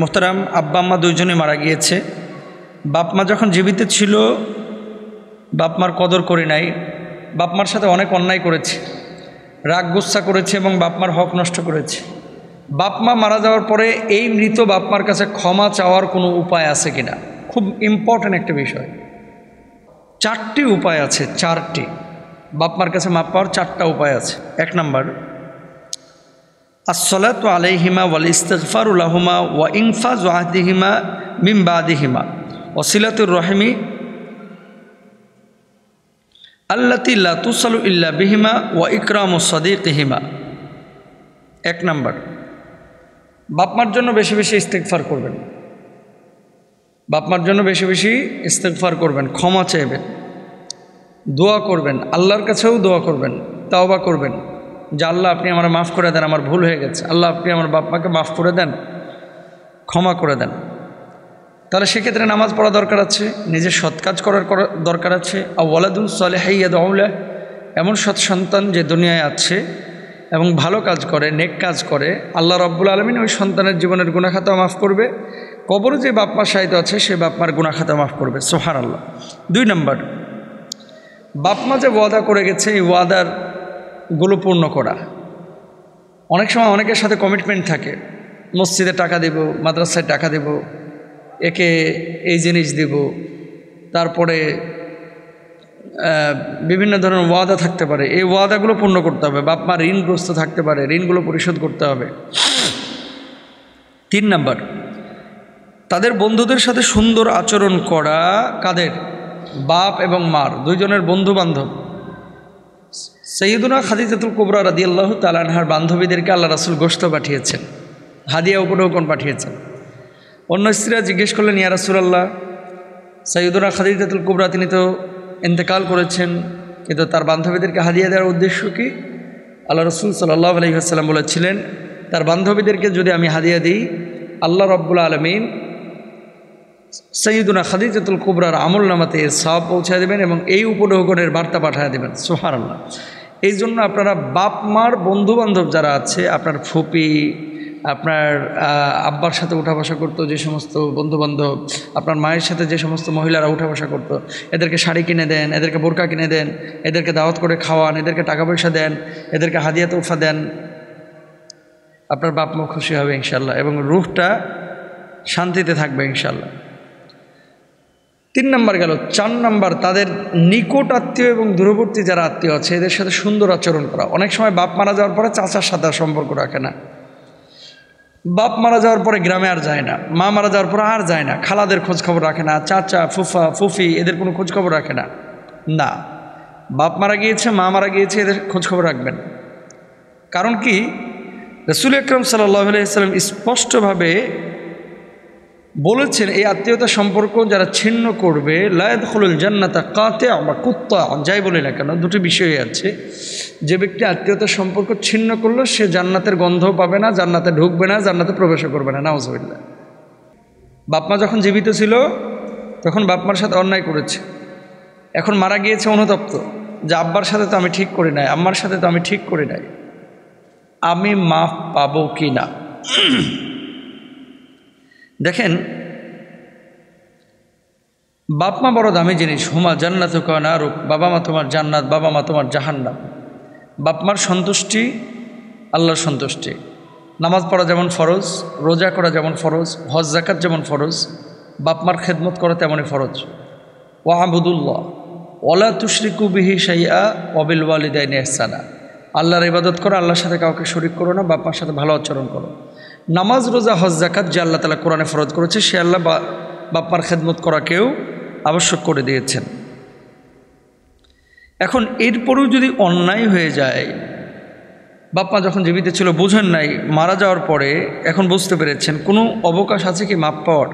মোহতারাম আব্বা আম্মা দুইজনে মারা গিয়েছে বাপমা যখন জীবিত ছিল বাপমার কদর করে নাই বাপমার সাথে অনেক অন্যায় করেছে রাগ গুসা করেছে এবং বাপমার হক নষ্ট করেছে বাপমা মারা যাওয়ার পরে এই মৃত বাপমার কাছে ক্ষমা চাওয়ার কোনো উপায় আছে কিনা খুব ইম্পর্ট্যান্ট একটা বিষয় চারটি উপায় আছে চারটি বাপমার কাছে মাপ পাওয়ার চারটা উপায় আছে এক নাম্বার আসলাত আলহিমা ওয়াল ইস্তফার উল্লাহমা ওয়া ইংফা জোহাদিহিমা মিমবাদিহিমা ওসিলাতুর রহমি আল্লাতিল্লা তুসালু ইল্লা বিহিমা ওয়া ইকরাম সদিকিহিমা এক নম্বর বাপমার জন্য বেশি বেশি ইস্তেকফার করবেন বাপমার জন্য বেশি বেশি ইস্তেকফার করবেন ক্ষমা চাইবেন দোয়া করবেন আল্লাহর কাছেও দোয়া করবেন তাওবা করবেন যে আল্লাহ আপনি আমার মাফ করে দেন আমার ভুল হয়ে গেছে আল্লাহ আপনি আমার বাপ্পাকে মাফ করে দেন ক্ষমা করে দেন তাহলে সেক্ষেত্রে নামাজ পড়া দরকার আছে নিজের সৎ কাজ করার দরকার আছে আর সলে হাইয়া দৌলা এমন সৎ সন্তান যে দুনিয়ায় আছে এবং ভালো কাজ করে নেক কাজ করে আল্লাহ রব্বুল আলমিন ওই সন্তানের জীবনের গুণাখাতা মাফ করবে কবর যে বাপমা সাহিত্য আছে সে বাপমার গুণাখাতা মাফ করবে সোহার আল্লাহ দুই নম্বর বাপমা যে ওয়াদা করে গেছে এই ওয়াদার গুলো পূর্ণ করা অনেক সময় অনেকের সাথে কমিটমেন্ট থাকে মসজিদে টাকা দেব মাদ্রাসায় টাকা দেব একে এই জিনিস দেব তারপরে বিভিন্ন ধরনের ওয়াদা থাকতে পারে এই ওয়াদাগুলো পূর্ণ করতে হবে বাপ মা ঋণগ্রস্ত থাকতে পারে ঋণগুলো পরিশোধ করতে হবে তিন নাম্বার তাদের বন্ধুদের সাথে সুন্দর আচরণ করা কাদের বাপ এবং মার দুইজনের বন্ধু বান্ধব সৈয়দুনা খাদিজাতুল কুবরা রাদি আল্লাহ তালানহার বান্ধবীদেরকে আল্লাহ রাসুল গোষ্ঠ পাঠিয়েছেন হাদিয়া উপঢৌকন পাঠিয়েছেন অন্য স্ত্রীরা জিজ্ঞেস করলেন ইয়া আল্লাহ সৈয়দুনা খাদিজাতুল কুবরা তিনি তো ইন্তেকাল করেছেন কিন্তু তার বান্ধবীদেরকে হাদিয়া দেওয়ার উদ্দেশ্য কি আল্লাহ রসুল সাল্লাহ আলহিহাসাল্লাম বলেছিলেন তার বান্ধবীদেরকে যদি আমি হাদিয়া দিই আল্লাহ রব্বুল আলমিন সৈয়দুনা খাদিজাতুল কুবরার আমল নামাতে সব পৌঁছায় দেবেন এবং এই উপগ্রহগণের বার্তা পাঠায় দেবেন সোহার আল্লাহ এই জন্য আপনারা বাপ মার বন্ধুবান্ধব যারা আছে আপনার ফুপি আপনার আব্বার সাথে উঠা বসা করতো যে সমস্ত বন্ধুবান্ধব আপনার মায়ের সাথে যে সমস্ত মহিলারা উঠা বসা করতো এদেরকে শাড়ি কিনে দেন এদেরকে বোরকা কিনে দেন এদেরকে দাওয়াত করে খাওয়ান এদেরকে টাকা পয়সা দেন এদেরকে হাদিয়া তোফা দেন আপনার বাপ মা খুশি হবে ইনশাল্লাহ এবং রুহটা শান্তিতে থাকবে ইনশাল্লাহ তিন নাম্বার গেল চার নম্বর তাদের নিকট আত্মীয় এবং দূরবর্তী যারা আত্মীয় আছে এদের সাথে সুন্দর আচরণ করা অনেক সময় বাপ মারা যাওয়ার পরে চাচার সাথে সম্পর্ক রাখে না বাপ মারা যাওয়ার পরে গ্রামে আর যায় না মা মারা যাওয়ার পরে আর যায় না খালাদের খোঁজ খবর রাখে না চাচা ফুফা ফুফি এদের কোনো খোঁজ খবর রাখে না না বাপ মারা গিয়েছে মা মারা গিয়েছে এদের খোঁজ খবর রাখবেন কারণ কি রসুল আকরম সাল্লাহ আলাইসাল্লাম স্পষ্টভাবে বলেছেন এই আত্মীয়তা সম্পর্ক যারা ছিন্ন করবে লায়দ হলুল জান্নাতা কাতে বা কুত্তা যাই বলি না কেন দুটি বিষয় আছে যে ব্যক্তি আত্মীয়তা সম্পর্ক ছিন্ন করলো সে জান্নাতের গন্ধ পাবে না জান্নাতে ঢুকবে না জান্নাতে প্রবেশ করবে না নাউজবিল্লা বাপমা যখন জীবিত ছিল তখন বাপমার সাথে অন্যায় করেছে এখন মারা গিয়েছে অনুতপ্ত যে আব্বার সাথে তো আমি ঠিক করে নাই আম্মার সাথে তো আমি ঠিক করে নাই আমি মাফ পাবো কি না দেখেন বাপ মা বড় দামি জিনিস হুমা জান্নাত নারুক বাবা মা তোমার জান্নাত বাবা মা তোমার জাহান্নাম বাপ মার সন্তুষ্টি আল্লাহর সন্তুষ্টি নামাজ পড়া যেমন ফরজ রোজা করা যেমন ফরজ হজ জাকাত যেমন ফরজ বাপ মার খেদমত করা তেমনই ফরজ ও ওলা তুশ্রিকু বিহি সাইয়া অবিল ওয়ালিদাইন এহসানা আল্লাহর ইবাদত করো আল্লাহর সাথে কাউকে শরিক করো না বাপ মার সাথে ভালো আচরণ করো নামাজ রোজা হজ জাকাত যে আল্লাহ তালা কোরআনে ফরজ করেছে সে আল্লাহ বা বাপ্পার খেদমত করাকেও আবশ্যক করে দিয়েছেন এখন এরপরেও যদি অন্যায় হয়ে যায় বাপ্পা যখন জীবিত ছিল বুঝেন নাই মারা যাওয়ার পরে এখন বুঝতে পেরেছেন কোনো অবকাশ আছে কি মাপ পাওয়ার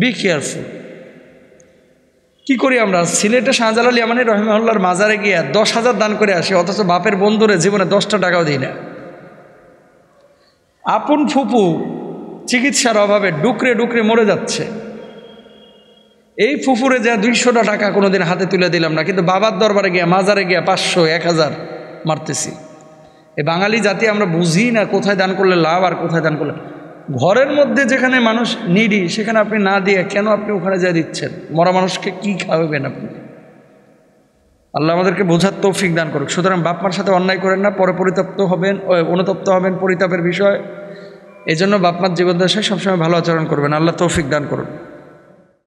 বি কেয়ারফুল কি করি আমরা সিলেটে শাহজালাল ইয়ামানি রহমাল্লার মাজারে গিয়ে দশ হাজার দান করে আসি অথচ বাপের বন্ধুরে জীবনে দশটা টাকাও দিই না আপন ফুপু চিকিৎসার অভাবে ডুকরে ডুকরে মরে যাচ্ছে এই ফুফুরে যা দুইশোটা টাকা কোনোদিন হাতে তুলে দিলাম না কিন্তু বাবার দরবারে গিয়া মাজারে গিয়া পাঁচশো এক হাজার মারতেছি এ বাঙালি জাতি আমরা বুঝি না কোথায় দান করলে লাভ আর কোথায় দান করলে ঘরের মধ্যে যেখানে মানুষ নিডি সেখানে আপনি না দিয়ে কেন আপনি ওখানে যা দিচ্ছেন মরা মানুষকে কি খাওয়াবেন আপনি আল্লাহ আমাদেরকে বোঝার তৌফিক দান করুক সুতরাং বাপমার সাথে অন্যায় করেন না পরে পরিতপ্ত হবেন অনুতপ্ত হবেন পরিতাপের বিষয় এজন্য বাপমার জীবদ্দশায় সবসময় ভালো আচরণ করবেন আল্লাহ তৌফিক দান করুন